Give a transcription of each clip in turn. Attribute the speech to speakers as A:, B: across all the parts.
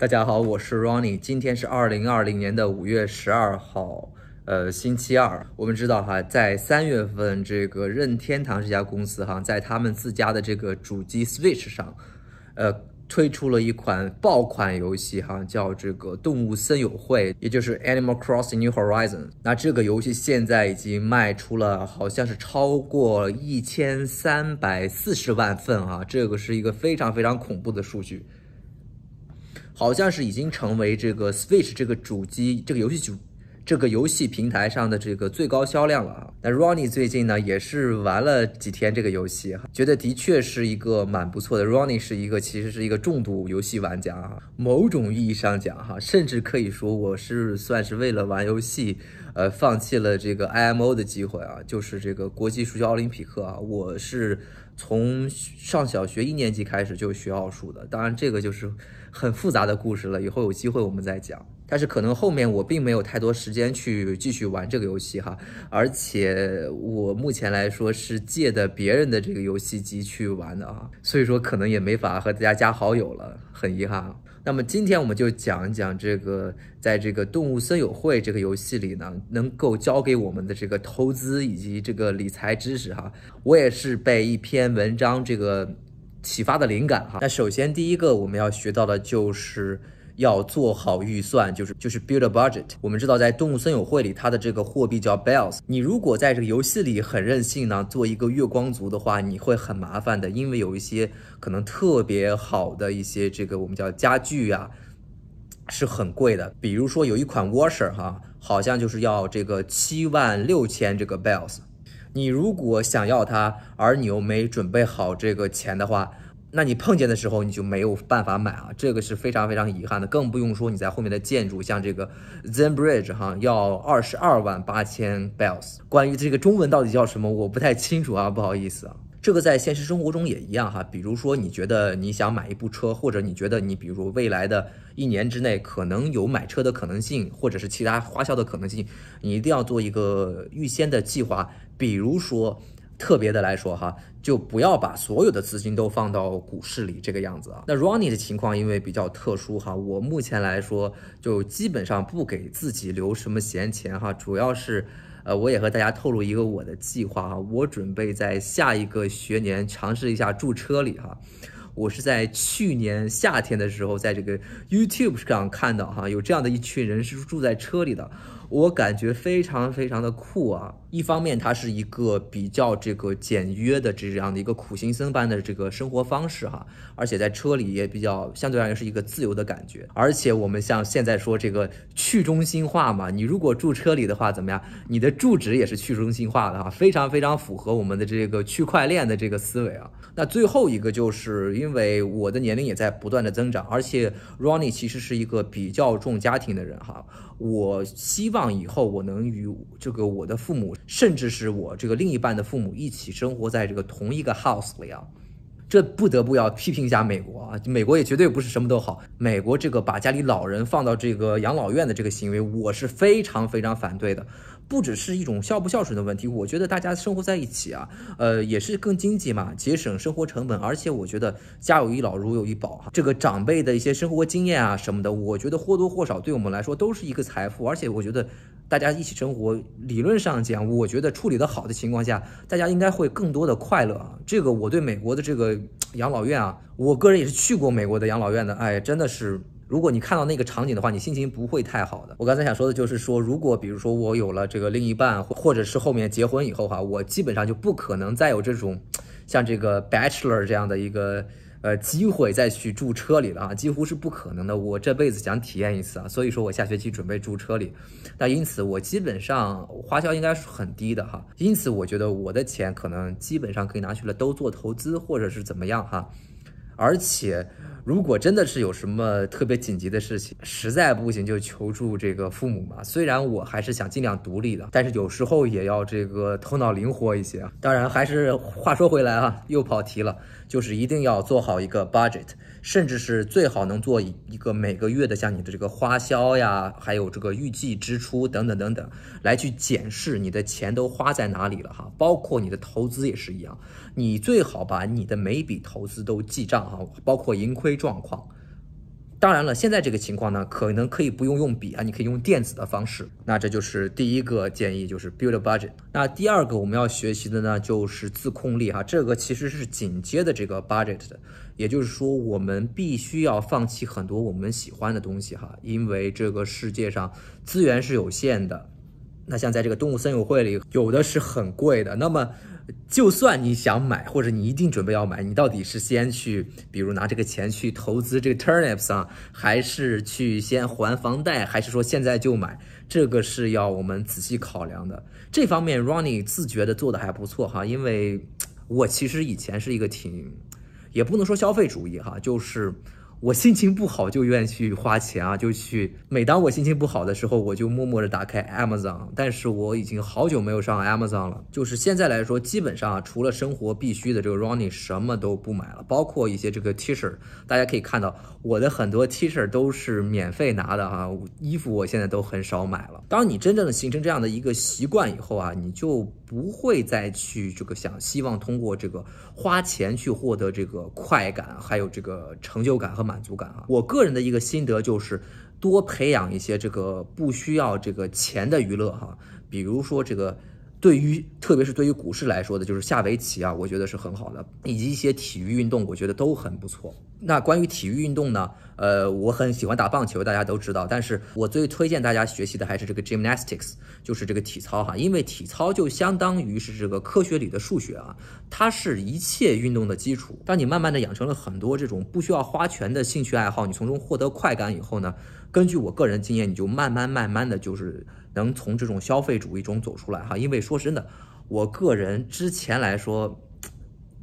A: 大家好，我是 Ronnie，今天是二零二零年的五月十二号，呃，星期二。我们知道哈，在三月份，这个任天堂这家公司哈，在他们自家的这个主机 Switch 上，呃，推出了一款爆款游戏哈，叫这个《动物森友会》，也就是《Animal Crossing New Horizon》。那这个游戏现在已经卖出了好像是超过一千三百四十万份啊，这个是一个非常非常恐怖的数据。好像是已经成为这个 Switch 这个主机这个游戏主这个游戏平台上的这个最高销量了啊。那 Ronnie 最近呢也是玩了几天这个游戏，觉得的确是一个蛮不错的。Ronnie 是一个其实是一个重度游戏玩家啊。某种意义上讲哈，甚至可以说我是算是为了玩游戏，呃，放弃了这个 IMO 的机会啊，就是这个国际数学奥林匹克啊。我是从上小学一年级开始就学奥数的，当然这个就是。很复杂的故事了，以后有机会我们再讲。但是可能后面我并没有太多时间去继续玩这个游戏哈，而且我目前来说是借的别人的这个游戏机去玩的啊，所以说可能也没法和大家加好友了，很遗憾。那么今天我们就讲一讲这个，在这个动物森友会这个游戏里呢，能够教给我们的这个投资以及这个理财知识哈，我也是被一篇文章这个。启发的灵感哈。那首先第一个我们要学到的就是要做好预算，就是就是 build a budget。我们知道在动物森友会里，它的这个货币叫 bells。你如果在这个游戏里很任性呢，做一个月光族的话，你会很麻烦的，因为有一些可能特别好的一些这个我们叫家具啊，是很贵的。比如说有一款 washer 哈，好像就是要这个七万六千这个 bells。你如果想要它，而你又没准备好这个钱的话，那你碰见的时候你就没有办法买啊，这个是非常非常遗憾的，更不用说你在后面的建筑，像这个 Zen Bridge 哈，要二十二万八千 bells。关于这个中文到底叫什么，我不太清楚啊，不好意思啊。这个在现实生活中也一样哈，比如说你觉得你想买一部车，或者你觉得你比如未来的一年之内可能有买车的可能性，或者是其他花销的可能性，你一定要做一个预先的计划。比如说特别的来说哈，就不要把所有的资金都放到股市里这个样子啊。那 Ronnie 的情况因为比较特殊哈，我目前来说就基本上不给自己留什么闲钱哈，主要是。呃，我也和大家透露一个我的计划哈，我准备在下一个学年尝试一下住车里哈。我是在去年夏天的时候，在这个 YouTube 上看到哈，有这样的一群人是住在车里的。我感觉非常非常的酷啊！一方面，它是一个比较这个简约的这样的一个苦行僧般的这个生活方式哈，而且在车里也比较，相对而言是一个自由的感觉。而且我们像现在说这个去中心化嘛，你如果住车里的话，怎么样？你的住址也是去中心化的哈，非常非常符合我们的这个区块链的这个思维啊。那最后一个，就是因为我的年龄也在不断的增长，而且 Ronnie 其实是一个比较重家庭的人哈。我希望以后我能与这个我的父母，甚至是我这个另一半的父母一起生活在这个同一个 house 里啊！这不得不要批评一下美国啊！美国也绝对不是什么都好，美国这个把家里老人放到这个养老院的这个行为，我是非常非常反对的。不只是一种孝不孝顺的问题，我觉得大家生活在一起啊，呃，也是更经济嘛，节省生活成本。而且我觉得家有一老如有一宝，这个长辈的一些生活经验啊什么的，我觉得或多或少对我们来说都是一个财富。而且我觉得大家一起生活，理论上讲，我觉得处理得好的情况下，大家应该会更多的快乐。啊。这个我对美国的这个养老院啊，我个人也是去过美国的养老院的，哎，真的是。如果你看到那个场景的话，你心情不会太好的。我刚才想说的就是说，如果比如说我有了这个另一半，或或者是后面结婚以后哈，我基本上就不可能再有这种，像这个 bachelor 这样的一个呃机会再去住车里了啊，几乎是不可能的。我这辈子想体验一次啊，所以说我下学期准备住车里，那因此我基本上花销应该是很低的哈。因此我觉得我的钱可能基本上可以拿去了都做投资或者是怎么样哈。而且，如果真的是有什么特别紧急的事情，实在不行就求助这个父母嘛。虽然我还是想尽量独立的，但是有时候也要这个头脑灵活一些啊。当然，还是话说回来啊，又跑题了，就是一定要做好一个 budget。甚至是最好能做一个每个月的，像你的这个花销呀，还有这个预计支出等等等等，来去检视你的钱都花在哪里了哈，包括你的投资也是一样，你最好把你的每笔投资都记账哈，包括盈亏状况。当然了，现在这个情况呢，可能可以不用用笔啊，你可以用电子的方式。那这就是第一个建议，就是 build a budget。那第二个我们要学习的呢，就是自控力哈，这个其实是紧接的这个 budget 的，也就是说，我们必须要放弃很多我们喜欢的东西哈，因为这个世界上资源是有限的。那像在这个动物森友会里，有的是很贵的，那么。就算你想买，或者你一定准备要买，你到底是先去，比如拿这个钱去投资这个 turnips 啊，还是去先还房贷，还是说现在就买？这个是要我们仔细考量的。这方面，Ronnie 自觉的做的还不错哈，因为我其实以前是一个挺，也不能说消费主义哈，就是。我心情不好就愿意去花钱啊，就去。每当我心情不好的时候，我就默默地打开 Amazon。但是我已经好久没有上 Amazon 了。就是现在来说，基本上除了生活必须的这个 Running 什么都不买了，包括一些这个 T-shirt。大家可以看到，我的很多 T-shirt 都是免费拿的啊。衣服我现在都很少买了。当你真正的形成这样的一个习惯以后啊，你就不会再去这个想希望通过这个花钱去获得这个快感，还有这个成就感和。满足感啊！我个人的一个心得就是，多培养一些这个不需要这个钱的娱乐哈，比如说这个。对于特别是对于股市来说的，就是下围棋啊，我觉得是很好的，以及一些体育运动，我觉得都很不错。那关于体育运动呢，呃，我很喜欢打棒球，大家都知道。但是我最推荐大家学习的还是这个 gymnastics，就是这个体操哈，因为体操就相当于是这个科学里的数学啊，它是一切运动的基础。当你慢慢的养成了很多这种不需要花钱的兴趣爱好，你从中获得快感以后呢，根据我个人经验，你就慢慢慢慢的就是。能从这种消费主义中走出来哈，因为说真的，我个人之前来说，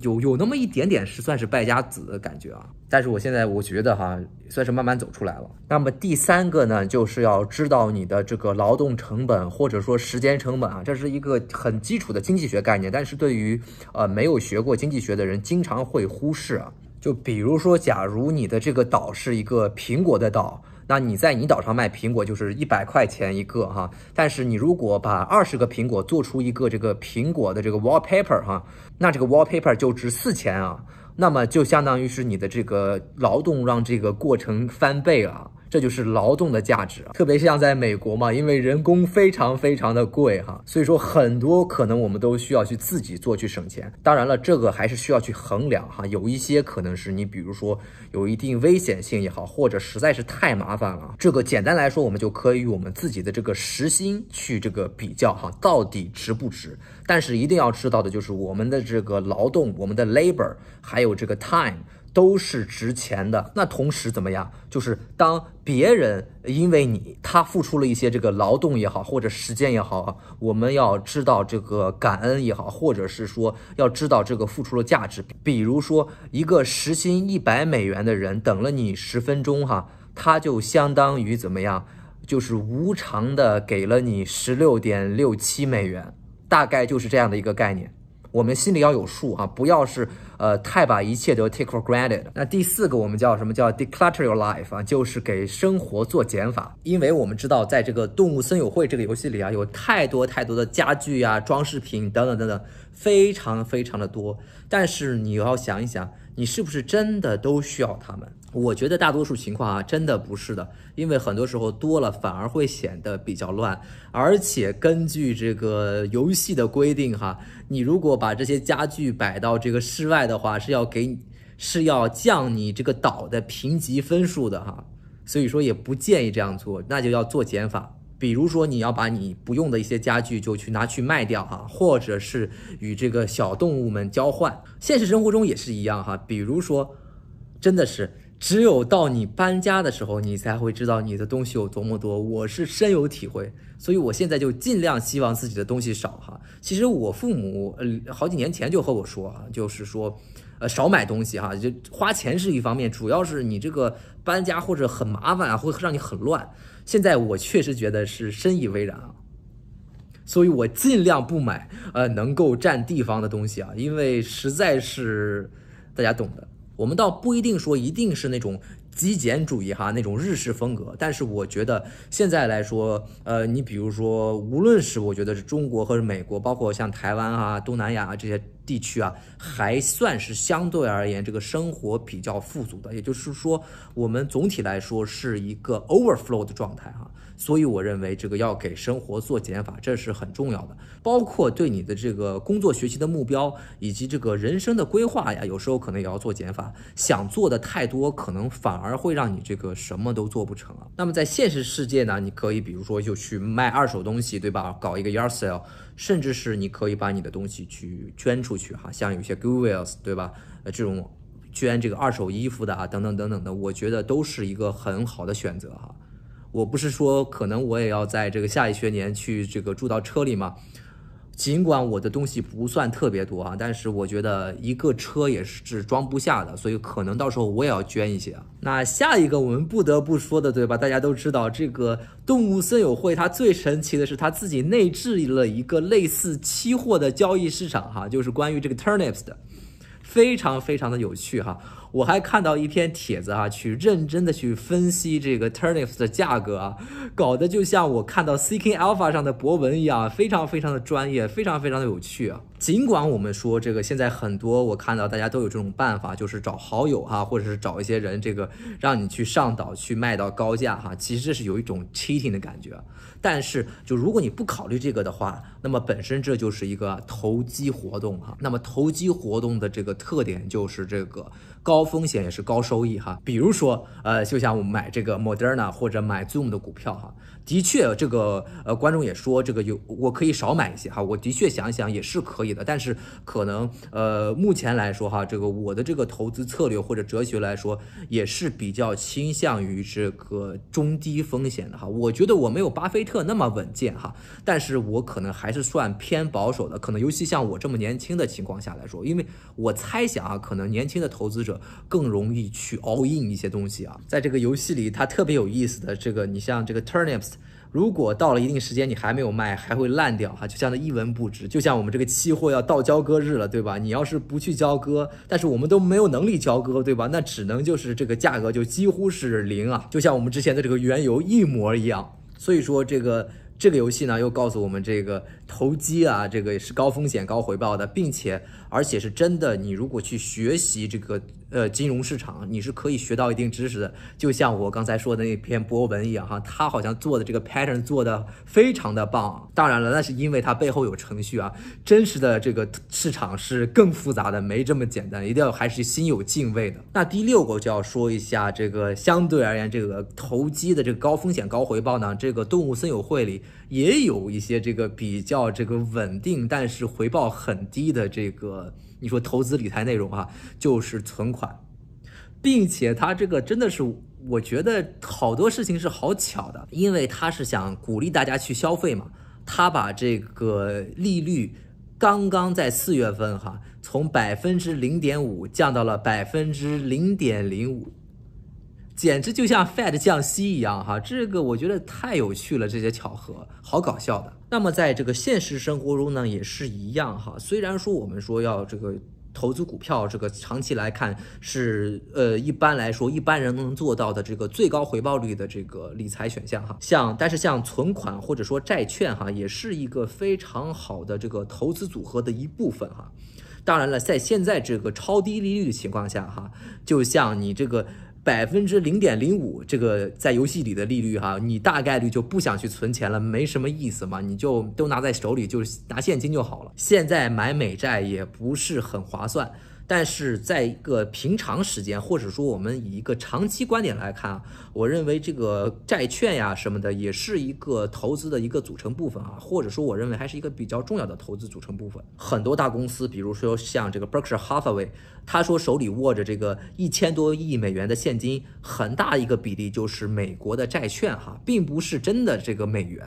A: 有有那么一点点是算是败家子的感觉啊。但是我现在我觉得哈，算是慢慢走出来了。那么第三个呢，就是要知道你的这个劳动成本或者说时间成本啊，这是一个很基础的经济学概念，但是对于呃没有学过经济学的人，经常会忽视啊。就比如说，假如你的这个岛是一个苹果的岛。那你在你岛上卖苹果就是一百块钱一个哈，但是你如果把二十个苹果做出一个这个苹果的这个 wallpaper 哈，那这个 wallpaper 就值四千啊，那么就相当于是你的这个劳动让这个过程翻倍啊。这就是劳动的价值啊，特别像在美国嘛，因为人工非常非常的贵哈，所以说很多可能我们都需要去自己做去省钱。当然了，这个还是需要去衡量哈，有一些可能是你比如说有一定危险性也好，或者实在是太麻烦了，这个简单来说我们就可以用我们自己的这个时薪去这个比较哈，到底值不值。但是一定要知道的就是我们的这个劳动，我们的 labor，还有这个 time。都是值钱的。那同时怎么样？就是当别人因为你他付出了一些这个劳动也好，或者时间也好，我们要知道这个感恩也好，或者是说要知道这个付出了价值。比如说，一个时薪一百美元的人等了你十分钟，哈，他就相当于怎么样？就是无偿的给了你十六点六七美元，大概就是这样的一个概念。我们心里要有数啊，不要是呃太把一切都 take for granted。那第四个，我们叫什么叫 declutter your life 啊，就是给生活做减法。因为我们知道，在这个动物森友会这个游戏里啊，有太多太多的家具呀、装饰品等等等等。非常非常的多，但是你要想一想，你是不是真的都需要他们？我觉得大多数情况啊，真的不是的，因为很多时候多了反而会显得比较乱。而且根据这个游戏的规定哈，你如果把这些家具摆到这个室外的话，是要给是要降你这个岛的评级分数的哈，所以说也不建议这样做，那就要做减法。比如说，你要把你不用的一些家具就去拿去卖掉哈，或者是与这个小动物们交换。现实生活中也是一样哈，比如说，真的是只有到你搬家的时候，你才会知道你的东西有多么多。我是深有体会，所以我现在就尽量希望自己的东西少哈。其实我父母嗯，好几年前就和我说啊，就是说。呃，少买东西哈，就花钱是一方面，主要是你这个搬家或者很麻烦啊，会让你很乱。现在我确实觉得是深以为然啊，所以我尽量不买呃能够占地方的东西啊，因为实在是大家懂的。我们倒不一定说一定是那种极简主义哈，那种日式风格，但是我觉得现在来说，呃，你比如说，无论是我觉得是中国或者美国，包括像台湾啊、东南亚啊这些。地区啊，还算是相对而言这个生活比较富足的，也就是说，我们总体来说是一个 overflow 的状态哈。所以我认为这个要给生活做减法，这是很重要的。包括对你的这个工作学习的目标，以及这个人生的规划呀，有时候可能也要做减法。想做的太多，可能反而会让你这个什么都做不成啊。那么在现实世界呢，你可以比如说就去卖二手东西，对吧？搞一个 yard sale。甚至是你可以把你的东西去捐出去哈，像有些 g o o g l e s 对吧？呃，这种捐这个二手衣服的啊，等等等等的，我觉得都是一个很好的选择哈。我不是说可能我也要在这个下一学年去这个住到车里吗？尽管我的东西不算特别多啊，但是我觉得一个车也是装不下的，所以可能到时候我也要捐一些。那下一个我们不得不说的，对吧？大家都知道这个动物森友会，它最神奇的是它自己内置了一个类似期货的交易市场哈，就是关于这个 turnips 的，非常非常的有趣哈。我还看到一篇帖子哈，去认真的去分析这个 Ternis 的价格啊，搞得就像我看到 Seeking Alpha 上的博文一样，非常非常的专业，非常非常的有趣啊。尽管我们说这个现在很多我看到大家都有这种办法，就是找好友哈，或者是找一些人这个让你去上岛去卖到高价哈，其实这是有一种 cheating 的感觉。但是就如果你不考虑这个的话，那么本身这就是一个投机活动哈。那么投机活动的这个特点就是这个高。风险也是高收益哈，比如说呃，就像我们买这个 Moderna 或者买 Zoom 的股票哈，的确这个呃观众也说这个有我可以少买一些哈，我的确想想也是可以的，但是可能呃目前来说哈，这个我的这个投资策略或者哲学来说也是比较倾向于这个中低风险的哈，我觉得我没有巴菲特那么稳健哈，但是我可能还是算偏保守的，可能尤其像我这么年轻的情况下来说，因为我猜想啊，可能年轻的投资者。更容易去 all in 一些东西啊，在这个游戏里，它特别有意思的这个，你像这个 turnips，如果到了一定时间你还没有卖，还会烂掉哈，就像那一文不值。就像我们这个期货要到交割日了，对吧？你要是不去交割，但是我们都没有能力交割，对吧？那只能就是这个价格就几乎是零啊，就像我们之前的这个原油一模一样。所以说这个这个游戏呢，又告诉我们这个投机啊，这个是高风险高回报的，并且而且是真的，你如果去学习这个。呃，金融市场你是可以学到一定知识的，就像我刚才说的那篇博文一样哈，他好像做的这个 pattern 做的非常的棒，当然了，那是因为它背后有程序啊，真实的这个市场是更复杂的，没这么简单，一定要还是心有敬畏的。那第六个就要说一下这个相对而言这个投机的这个高风险高回报呢，这个动物森友会里也有一些这个比较这个稳定，但是回报很低的这个。你说投资理财内容啊，就是存款，并且他这个真的是，我觉得好多事情是好巧的，因为他是想鼓励大家去消费嘛，他把这个利率刚刚在四月份哈，从百分之零点五降到了百分之零点零五。简直就像 Fed 降息一样哈，这个我觉得太有趣了，这些巧合好搞笑的。那么在这个现实生活中呢，也是一样哈。虽然说我们说要这个投资股票，这个长期来看是呃一般来说一般人能做到的这个最高回报率的这个理财选项哈，像但是像存款或者说债券哈，也是一个非常好的这个投资组合的一部分哈。当然了，在现在这个超低利率的情况下哈，就像你这个。百分之零点零五，这个在游戏里的利率哈，你大概率就不想去存钱了，没什么意思嘛，你就都拿在手里，就拿现金就好了。现在买美债也不是很划算。但是在一个平常时间，或者说我们以一个长期观点来看啊，我认为这个债券呀什么的，也是一个投资的一个组成部分啊，或者说我认为还是一个比较重要的投资组成部分。很多大公司，比如说像这个 Berkshire Hathaway，他说手里握着这个一千多亿美元的现金，很大一个比例就是美国的债券哈，并不是真的这个美元。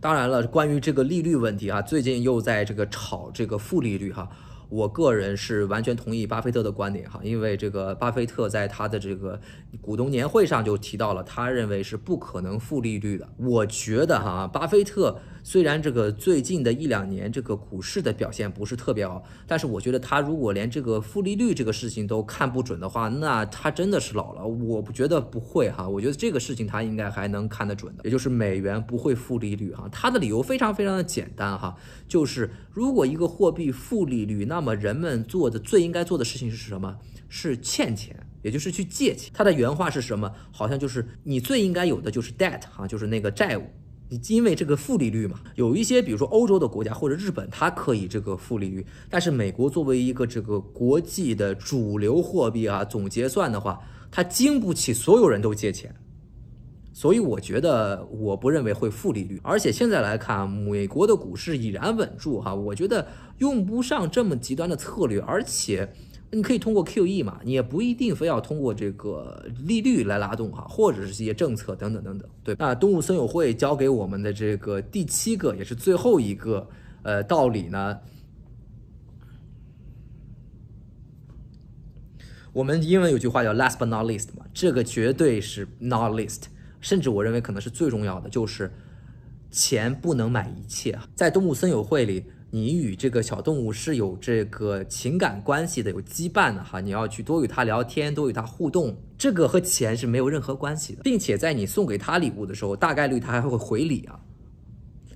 A: 当然了，关于这个利率问题啊，最近又在这个炒这个负利率哈。我个人是完全同意巴菲特的观点哈，因为这个巴菲特在他的这个股东年会上就提到了，他认为是不可能负利率的。我觉得哈，巴菲特虽然这个最近的一两年这个股市的表现不是特别好，但是我觉得他如果连这个负利率这个事情都看不准的话，那他真的是老了。我不觉得不会哈，我觉得这个事情他应该还能看得准的，也就是美元不会负利率哈。他的理由非常非常的简单哈，就是如果一个货币负利率那。那么人们做的最应该做的事情是什么？是欠钱，也就是去借钱。他的原话是什么？好像就是你最应该有的就是 debt 哈，就是那个债务。你因为这个负利率嘛，有一些比如说欧洲的国家或者日本，它可以这个负利率。但是美国作为一个这个国际的主流货币啊，总结算的话，它经不起所有人都借钱。所以我觉得，我不认为会负利率，而且现在来看，美国的股市已然稳住哈，我觉得用不上这么极端的策略，而且你可以通过 QE 嘛，你也不一定非要通过这个利率来拉动哈，或者是这些政策等等等等。对，那东吴森友会教给我们的这个第七个也是最后一个呃道理呢，我们英文有句话叫 last but not least 嘛，这个绝对是 not least。甚至我认为可能是最重要的，就是钱不能买一切。在动物森友会里，你与这个小动物是有这个情感关系的，有羁绊的哈。你要去多与它聊天，多与它互动，这个和钱是没有任何关系的。并且在你送给他礼物的时候，大概率他还会回礼啊。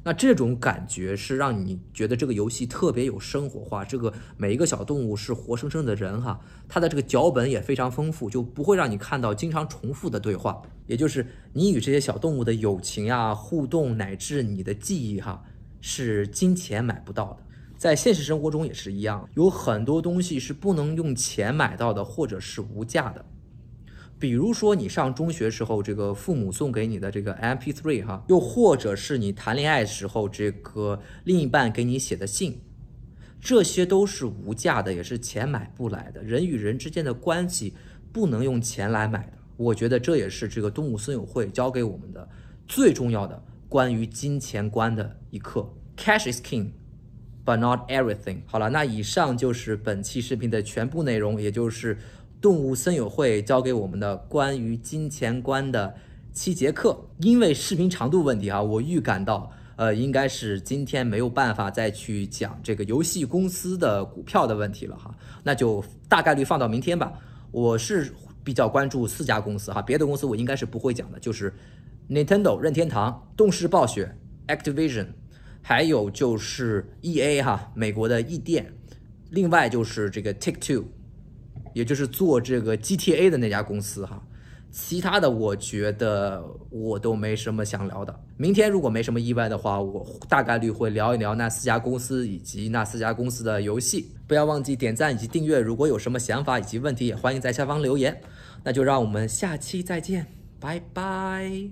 A: 那这种感觉是让你觉得这个游戏特别有生活化，这个每一个小动物是活生生的人哈，它的这个脚本也非常丰富，就不会让你看到经常重复的对话，也就是你与这些小动物的友情呀、互动乃至你的记忆哈，是金钱买不到的，在现实生活中也是一样，有很多东西是不能用钱买到的，或者是无价的。比如说，你上中学时候，这个父母送给你的这个 MP3 哈，又或者是你谈恋爱时候，这个另一半给你写的信，这些都是无价的，也是钱买不来的。人与人之间的关系不能用钱来买的。我觉得这也是这个东物孙友会教给我们的最重要的关于金钱观的一课。Cash is king, but not everything. 好了，那以上就是本期视频的全部内容，也就是。动物森友会教给我们的关于金钱观的七节课，因为视频长度问题啊，我预感到呃，应该是今天没有办法再去讲这个游戏公司的股票的问题了哈，那就大概率放到明天吧。我是比较关注四家公司哈，别的公司我应该是不会讲的，就是 Nintendo 任天堂、动视暴雪、Activision，还有就是 EA 哈，美国的 E 电，另外就是这个 Take Two。也就是做这个 GTA 的那家公司哈，其他的我觉得我都没什么想聊的。明天如果没什么意外的话，我大概率会聊一聊那四家公司以及那四家公司的游戏。不要忘记点赞以及订阅。如果有什么想法以及问题，也欢迎在下方留言。那就让我们下期再见，拜拜。